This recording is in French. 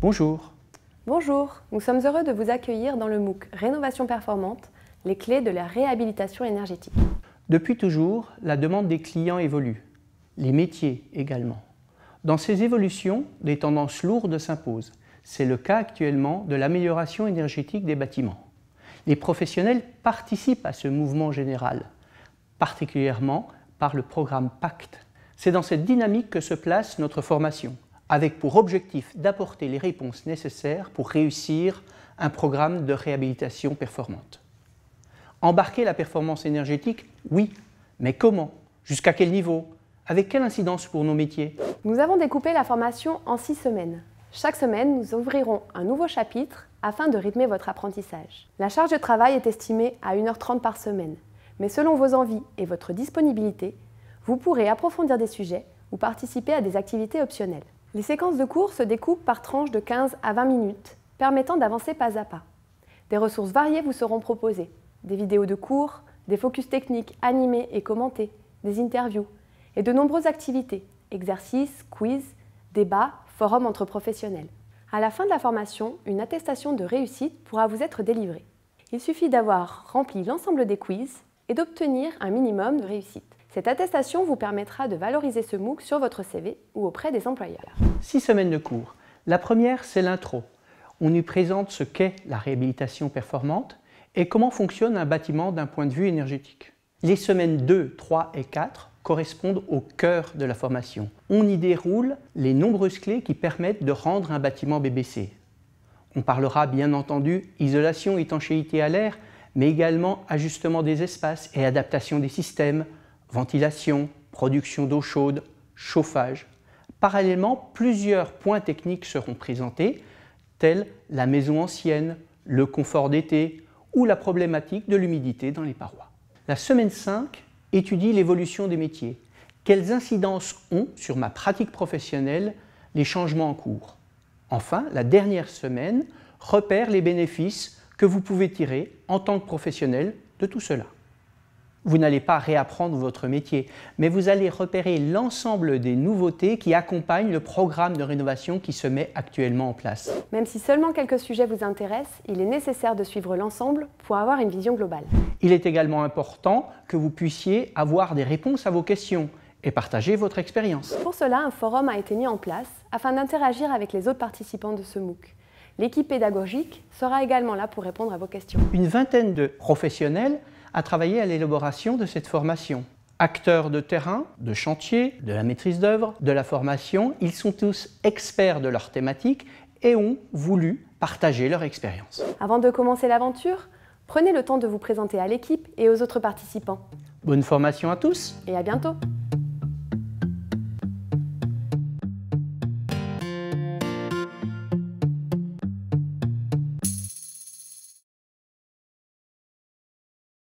Bonjour. Bonjour, nous sommes heureux de vous accueillir dans le MOOC Rénovation performante, les clés de la réhabilitation énergétique. Depuis toujours, la demande des clients évolue, les métiers également. Dans ces évolutions, des tendances lourdes s'imposent. C'est le cas actuellement de l'amélioration énergétique des bâtiments. Les professionnels participent à ce mouvement général, particulièrement par le programme Pacte. C'est dans cette dynamique que se place notre formation avec pour objectif d'apporter les réponses nécessaires pour réussir un programme de réhabilitation performante. Embarquer la performance énergétique, oui, mais comment Jusqu'à quel niveau Avec quelle incidence pour nos métiers Nous avons découpé la formation en six semaines. Chaque semaine, nous ouvrirons un nouveau chapitre afin de rythmer votre apprentissage. La charge de travail est estimée à 1h30 par semaine, mais selon vos envies et votre disponibilité, vous pourrez approfondir des sujets ou participer à des activités optionnelles. Les séquences de cours se découpent par tranches de 15 à 20 minutes, permettant d'avancer pas à pas. Des ressources variées vous seront proposées, des vidéos de cours, des focus techniques animés et commentés, des interviews, et de nombreuses activités, exercices, quiz, débats, forums entre professionnels. À la fin de la formation, une attestation de réussite pourra vous être délivrée. Il suffit d'avoir rempli l'ensemble des quiz et d'obtenir un minimum de réussite. Cette attestation vous permettra de valoriser ce MOOC sur votre CV ou auprès des employeurs. Six semaines de cours. La première, c'est l'intro. On y présente ce qu'est la réhabilitation performante et comment fonctionne un bâtiment d'un point de vue énergétique. Les semaines 2, 3 et 4 correspondent au cœur de la formation. On y déroule les nombreuses clés qui permettent de rendre un bâtiment BBC. On parlera bien entendu isolation, étanchéité à l'air, mais également ajustement des espaces et adaptation des systèmes, ventilation, production d'eau chaude, chauffage. Parallèlement, plusieurs points techniques seront présentés, tels la maison ancienne, le confort d'été ou la problématique de l'humidité dans les parois. La semaine 5 étudie l'évolution des métiers. Quelles incidences ont sur ma pratique professionnelle les changements en cours Enfin, la dernière semaine repère les bénéfices que vous pouvez tirer en tant que professionnel de tout cela. Vous n'allez pas réapprendre votre métier, mais vous allez repérer l'ensemble des nouveautés qui accompagnent le programme de rénovation qui se met actuellement en place. Même si seulement quelques sujets vous intéressent, il est nécessaire de suivre l'ensemble pour avoir une vision globale. Il est également important que vous puissiez avoir des réponses à vos questions et partager votre expérience. Pour cela, un forum a été mis en place afin d'interagir avec les autres participants de ce MOOC. L'équipe pédagogique sera également là pour répondre à vos questions. Une vingtaine de professionnels a travailler à l'élaboration de cette formation. Acteurs de terrain, de chantier, de la maîtrise d'œuvre, de la formation, ils sont tous experts de leur thématique et ont voulu partager leur expérience. Avant de commencer l'aventure, prenez le temps de vous présenter à l'équipe et aux autres participants. Bonne formation à tous et à bientôt